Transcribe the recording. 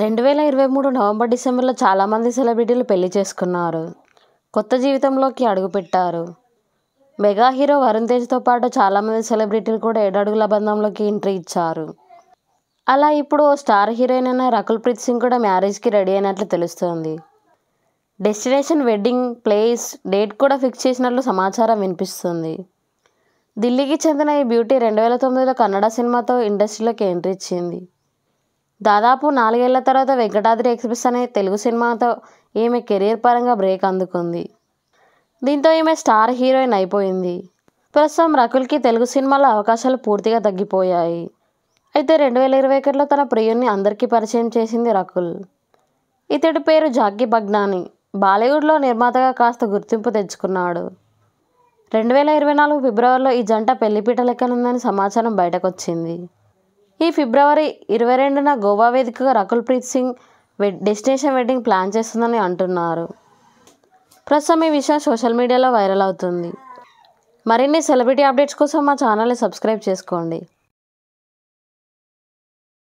రెండు వేల ఇరవై మూడు నవంబర్ డిసెంబర్లో చాలామంది సెలబ్రిటీలు పెళ్లి చేసుకున్నారు కొత్త జీవితంలోకి అడుగుపెట్టారు మెగా హీరో వరుణ్ తేజ్తో పాటు చాలామంది సెలబ్రిటీలు కూడా ఏడడుగుల బంధంలోకి ఎంట్రీ ఇచ్చారు అలా ఇప్పుడు స్టార్ హీరోయిన్ అయిన రకుల్ ప్రీత్ సింగ్ కూడా మ్యారేజ్కి రెడీ అయినట్లు తెలుస్తోంది డెస్టినేషన్ వెడ్డింగ్ ప్లేస్ డేట్ కూడా ఫిక్స్ చేసినట్లు సమాచారం వినిపిస్తుంది ఢిల్లీకి చెందిన ఈ బ్యూటీ రెండు వేల తొమ్మిదిలో కన్నడ సినిమాతో ఇండస్ట్రీలోకి ఎంట్రీ ఇచ్చింది దాదాపు నాలుగేళ్ల తర్వాత వెంకటాద్రి ఎక్స్ప్రెస్ అనే తెలుగు సినిమాతో ఈమె కెరీర్ పరంగా బ్రేక్ అందుకుంది దీంతో ఈమె స్టార్ హీరోయిన్ అయిపోయింది ప్రస్తుతం రకుల్కి తెలుగు సినిమాలో అవకాశాలు పూర్తిగా తగ్గిపోయాయి అయితే రెండు వేల ఇరవై ఒకటిలో తన ప్రియుణ్ణి అందరికీ పరిచయం చేసింది రకుల్ ఇతడి పేరు జాగ్గి బగ్నాని బాలీవుడ్లో నిర్మాతగా కాస్త గుర్తింపు తెచ్చుకున్నాడు రెండు వేల ఇరవై నాలుగు ఫిబ్రవరిలో ఈ జంట పెళ్లిపీట లెక్కనుందని సమాచారం బయటకొచ్చింది ఈ ఫిబ్రవరి ఇరవై రెండున గోవా వేదికగా Rakul Preet Singh destination wedding plan చేస్తుందని అంటున్నారు ప్రస్తుతం ఈ విషయం సోషల్ మీడియాలో వైరల్ అవుతుంది మరిన్ని సెలబ్రిటీ అప్డేట్స్ కోసం మా ఛానల్ని సబ్స్క్రైబ్ చేసుకోండి